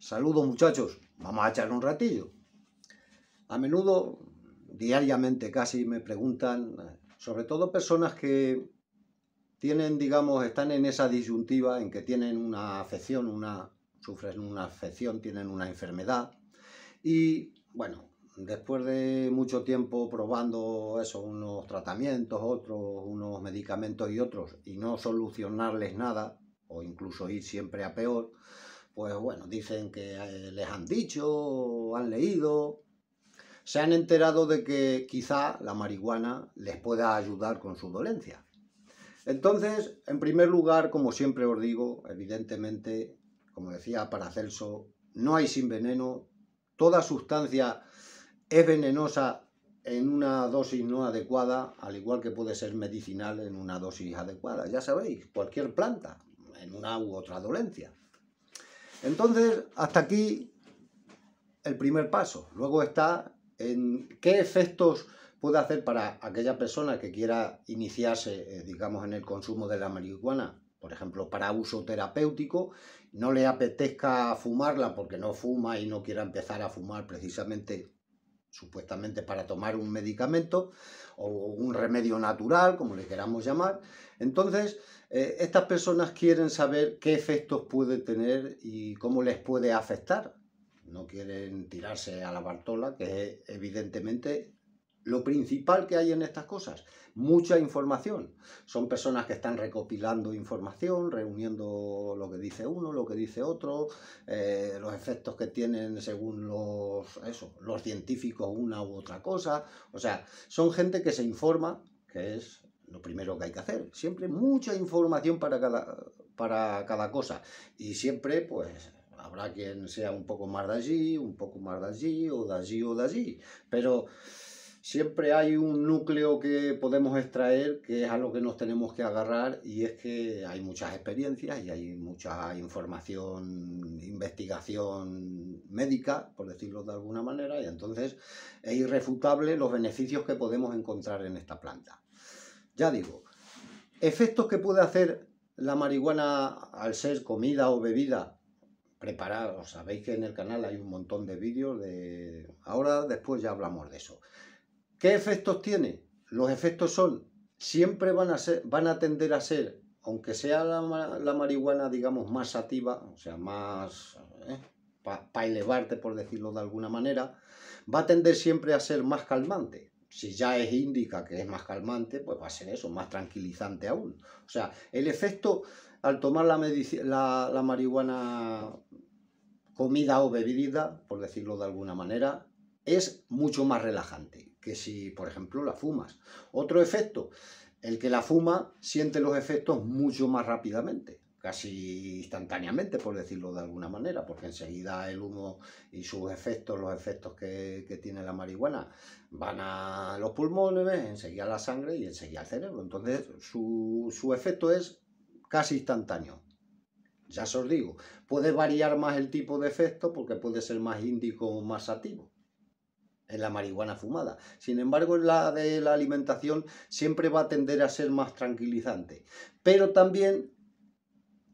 Saludos muchachos, vamos a echar un ratillo. A menudo, diariamente casi, me preguntan, sobre todo personas que tienen, digamos, están en esa disyuntiva en que tienen una afección, una, sufren una afección, tienen una enfermedad. Y bueno, después de mucho tiempo probando eso, unos tratamientos, otros, unos medicamentos y otros, y no solucionarles nada, o incluso ir siempre a peor, pues bueno, dicen que eh, les han dicho, han leído, se han enterado de que quizá la marihuana les pueda ayudar con su dolencia. Entonces, en primer lugar, como siempre os digo, evidentemente, como decía Paracelso, no hay sin veneno, toda sustancia es venenosa en una dosis no adecuada, al igual que puede ser medicinal en una dosis adecuada. Ya sabéis, cualquier planta, en una u otra dolencia. Entonces, hasta aquí el primer paso. Luego está en qué efectos puede hacer para aquella persona que quiera iniciarse, eh, digamos, en el consumo de la marihuana, por ejemplo, para uso terapéutico, no le apetezca fumarla porque no fuma y no quiera empezar a fumar precisamente, supuestamente, para tomar un medicamento, o un remedio natural, como le queramos llamar. Entonces, eh, estas personas quieren saber qué efectos puede tener y cómo les puede afectar. No quieren tirarse a la bartola, que evidentemente lo principal que hay en estas cosas, mucha información. Son personas que están recopilando información, reuniendo lo que dice uno, lo que dice otro, eh, los efectos que tienen según los, eso, los científicos una u otra cosa. O sea, son gente que se informa, que es lo primero que hay que hacer. Siempre mucha información para cada, para cada cosa. Y siempre, pues, habrá quien sea un poco más de allí, un poco más de allí, o de allí, o de allí. Pero siempre hay un núcleo que podemos extraer, que es a lo que nos tenemos que agarrar, y es que hay muchas experiencias y hay mucha información, investigación médica, por decirlo de alguna manera, y entonces es irrefutable los beneficios que podemos encontrar en esta planta. Ya digo, efectos que puede hacer la marihuana al ser comida o bebida preparada, sabéis que en el canal hay un montón de vídeos de... Ahora después ya hablamos de eso. ¿Qué efectos tiene? Los efectos son, siempre van a, ser, van a tender a ser, aunque sea la, marihuana, digamos, más sativa, o sea, más... Eh, para elevarte, por decirlo de alguna manera, va a tender siempre a ser más calmante. Si ya es indica que es más calmante, pues va a ser eso, más tranquilizante aún. O sea, el efecto al tomar la, la, la marihuana comida o bebida, por decirlo de alguna manera, es mucho más relajante que si, por ejemplo, la fumas. Otro efecto, el que la fuma siente los efectos mucho más rápidamente, casi instantáneamente, por decirlo de alguna manera, porque enseguida el humo y sus efectos, los efectos que, tiene la marihuana, van a los pulmones, enseguida a la sangre y enseguida al cerebro. Entonces, su, su efecto es casi instantáneo. Ya se os digo, puede variar más el tipo de efecto porque puede ser más índico o más sativo en la marihuana fumada. Sin embargo, en la de la alimentación siempre va a tender a ser más tranquilizante. Pero también,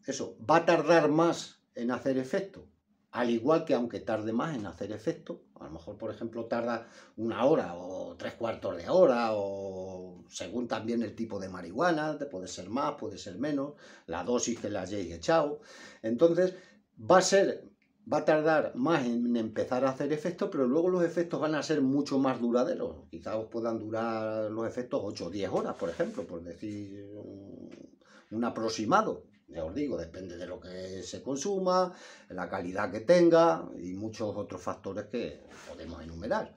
eso, va a tardar más en hacer efecto. Al igual que aunque tarde más en hacer efecto, a lo mejor, por ejemplo, tarda una hora o tres cuartos de hora, o según también el tipo de marihuana, puede ser más, puede ser menos, la dosis que la hayáis echado. Entonces, va a ser va a tardar más en empezar a hacer efectos, pero luego los efectos van a ser mucho más duraderos. Quizás os puedan durar los efectos 8 o 10 horas, por ejemplo, por decir un aproximado. Ya os digo, depende de lo que se consuma, la calidad que tenga y muchos otros factores que podemos enumerar.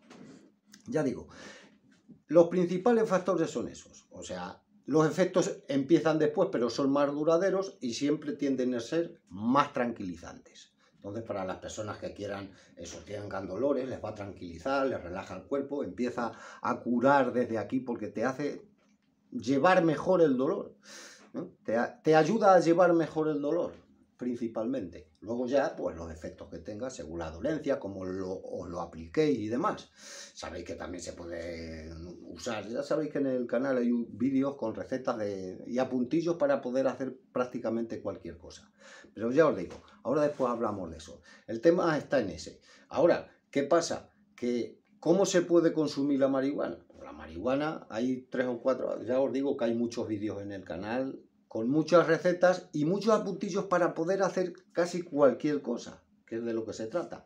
Ya digo, los principales factores son esos. O sea, los efectos empiezan después, pero son más duraderos y siempre tienden a ser más tranquilizantes. Entonces, para las personas que quieran, eso, tengan dolores, les va a tranquilizar, les relaja el cuerpo, empieza a curar desde aquí porque te hace llevar mejor el dolor. ¿eh? te ayuda a llevar mejor el dolor principalmente. Luego ya, pues los efectos que tenga según la dolencia, como lo, os lo apliquéis y demás. Sabéis que también se puede usar, ya sabéis que en el canal hay vídeos con recetas de, y apuntillos para poder hacer prácticamente cualquier cosa. Pero ya os digo, ahora después hablamos de eso. El tema está en ese. Ahora, ¿qué pasa? Que, ¿Cómo se puede consumir la marihuana? Pues la marihuana hay tres o cuatro, ya os digo que hay muchos vídeos en el canal con muchas recetas y muchos apuntillos para poder hacer casi cualquier cosa, que es de lo que se trata.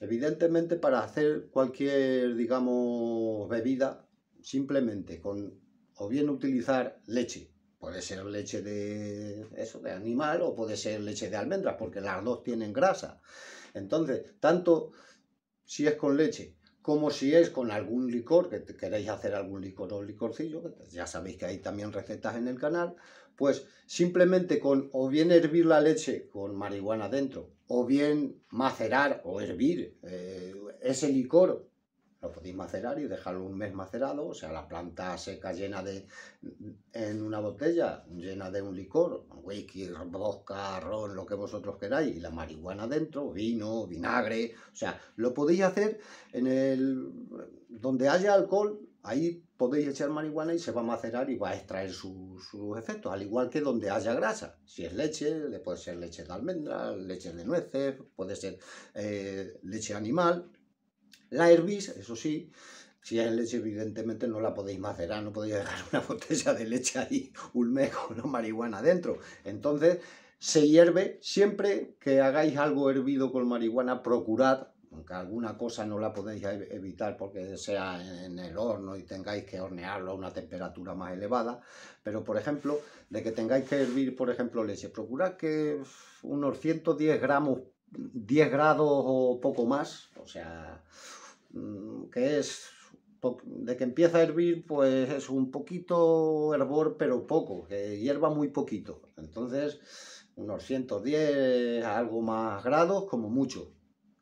Evidentemente para hacer cualquier, digamos, bebida, simplemente con, o bien utilizar leche, puede ser leche de, eso, de animal o puede ser leche de almendras, porque las dos tienen grasa. Entonces, tanto si es con leche como si es con algún licor, que queréis hacer algún licor o licorcillo, ya sabéis que hay también recetas en el canal, pues simplemente con o bien hervir la leche con marihuana dentro, o bien macerar o hervir eh, ese licor lo podéis macerar y dejarlo un mes macerado, o sea, la planta seca llena de, en una botella, llena de un licor, whisky, rosca, arroz, lo que vosotros queráis, y la marihuana dentro, vino, vinagre, o sea, lo podéis hacer en el, donde haya alcohol, ahí podéis echar marihuana y se va a macerar y va a extraer sus efectos, al igual que donde haya grasa. Si es leche, le puede ser leche de almendra, leche de nueces, puede ser eh, leche animal, la hervís, eso sí, si es leche, evidentemente no la podéis macerar, no podéis dejar una botella de leche ahí un mes con la marihuana dentro. Entonces, se hierve. Siempre que hagáis algo hervido con marihuana, procurad, aunque alguna cosa no la podéis e-, evitar porque sea en el horno y tengáis que hornearlo a una temperatura más elevada, pero por ejemplo, de que tengáis que hervir, por ejemplo, leche, procurad que unos 110 gramos, 10 grados o poco más, o sea Mm, que es de que empieza a hervir, pues es un poquito hervor, pero poco, que hierva muy poquito. Entonces, unos 110 algo más grados, como mucho.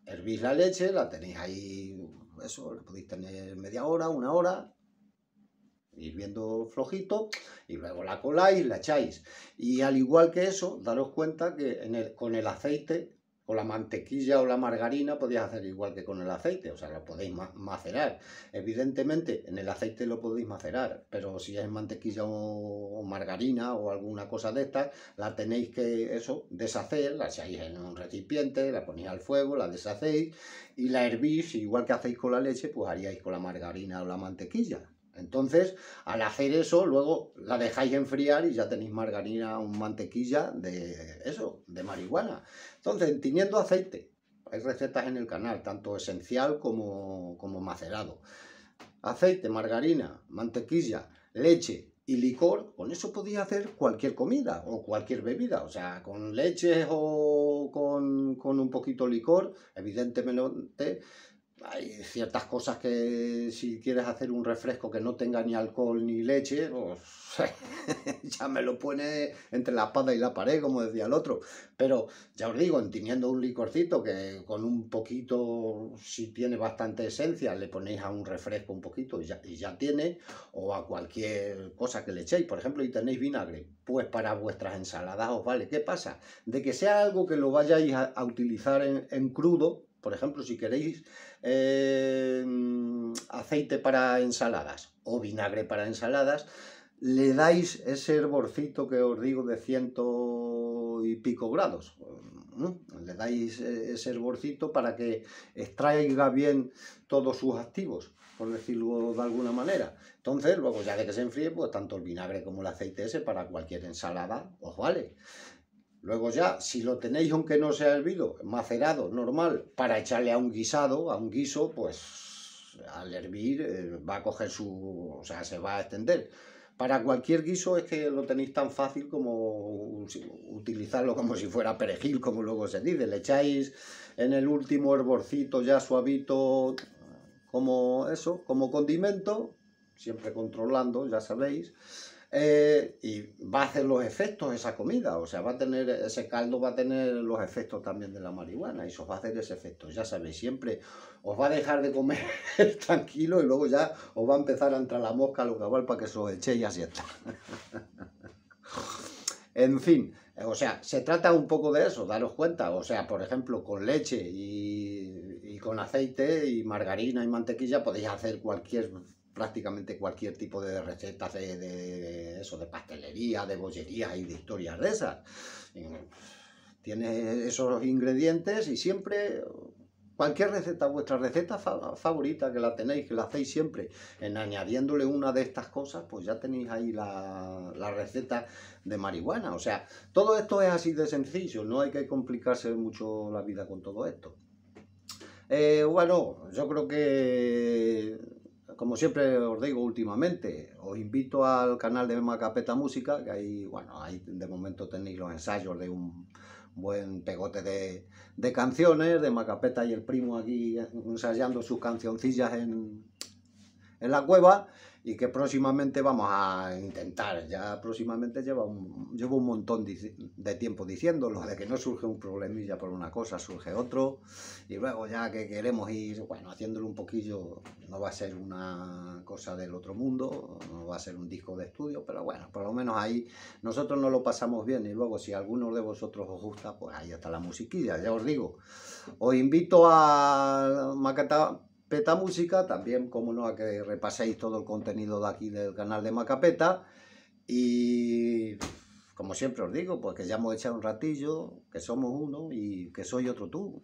Hervís la leche, la tenéis ahí, eso, la podéis tener media hora, una hora, hirviendo flojito, y luego la coláis la echáis. Y al igual que eso, daros cuenta que con el aceite o la mantequilla o la margarina podéis hacer igual que con el aceite, o sea, lo podéis macerar. Evidentemente, en el aceite lo podéis macerar, pero si es mantequilla o margarina o alguna cosa de estas, la tenéis que, eso, deshacer, la echáis en un recipiente, la ponéis al fuego, la deshacéis y la hervís, igual que hacéis con la leche, pues haríais con la margarina o la mantequilla. Entonces, al hacer eso, luego la dejáis enfriar y ya tenéis margarina o mantequilla de eso, de marihuana. Entonces, teniendo aceite. Hay recetas en el canal, tanto esencial como, como macerado. Aceite, margarina, mantequilla, leche y licor, con eso podéis hacer cualquier comida o cualquier bebida. O sea, con leche o con, con un poquito de licor, evidentemente hay ciertas cosas que si quieres hacer un refresco que no tenga ni alcohol ni leche, pues, ya me lo pone entre la espada y la pared, como decía el otro. Pero ya os digo, teniendo un licorcito que con un poquito, si tiene bastante esencia, le ponéis a un refresco un poquito y ya, ya tiene, o a cualquier cosa que le echéis, por ejemplo, y tenéis vinagre, pues para vuestras ensaladas os vale. ¿Qué pasa? De que sea algo que lo vayáis a, utilizar en crudo, por ejemplo, si queréis eh, aceite para ensaladas o vinagre para ensaladas, le dais ese hervorcito que os digo de ciento y pico grados. Le dais eh, ese hervorcito para que extraiga bien todos sus activos, por decirlo de alguna manera. Entonces, luego ya de que se enfríe, pues tanto el vinagre como el aceite ese para cualquier ensalada os vale. Luego ya, si lo tenéis aunque no sea hervido, macerado, normal, para echarle a un guisado, a un guiso, pues al hervir eh, va a coger su... o sea, se va a extender. Para cualquier guiso es que lo tenéis tan fácil como utilizarlo como si fuera perejil, como luego se dice. Le echáis en el último hervorcito ya suavito, como eso, como condimento, siempre controlando, ya sabéis eh, y va a hacer los efectos esa comida, o sea, va a tener ese caldo, va a tener los efectos también de la marihuana y os va a hacer ese efecto, ya sabéis, siempre os va a dejar de comer tranquilo y luego ya os va a empezar a entrar la mosca lo igual para que se os eche y así en fin, o sea, se trata un poco de eso, daros cuenta. O sea, por ejemplo, con leche y, con aceite y margarina y mantequilla podéis hacer cualquier prácticamente cualquier tipo de recetas de, eso, de pastelería, de bollería y de historias de esas. Tiene esos ingredientes y siempre cualquier receta, vuestra receta favorita que la tenéis, que la hacéis siempre, en añadiéndole una de estas cosas, pues ya tenéis ahí la, receta de marihuana. O sea, todo esto es así de sencillo, no hay que complicarse mucho la vida con todo esto. Eh, bueno, yo creo que como siempre os digo últimamente, os invito al canal de Macapeta Música, que ahí, bueno, ahí de momento tenéis los ensayos de un buen pegote de, canciones, de Macapeta y el primo aquí ensayando sus cancioncillas en la cueva y que próximamente vamos a intentar. Ya próximamente lleva llevo un montón de tiempo diciéndolo, de que no surge un problemilla por una cosa, surge otro, y luego ya que queremos ir, bueno, haciéndolo un poquillo, no va a ser una cosa del otro mundo, no va a ser un disco de estudio, pero bueno, por lo menos ahí nosotros no lo pasamos bien y luego si alguno de vosotros os gusta, pues ahí está la musiquilla, ya os digo. Os invito a Macata Peta Música, también, como no, a que repaséis todo el contenido de aquí del canal de Macapeta. Y como siempre os digo, pues que ya hemos echado un ratillo, que somos uno y que soy otro tú.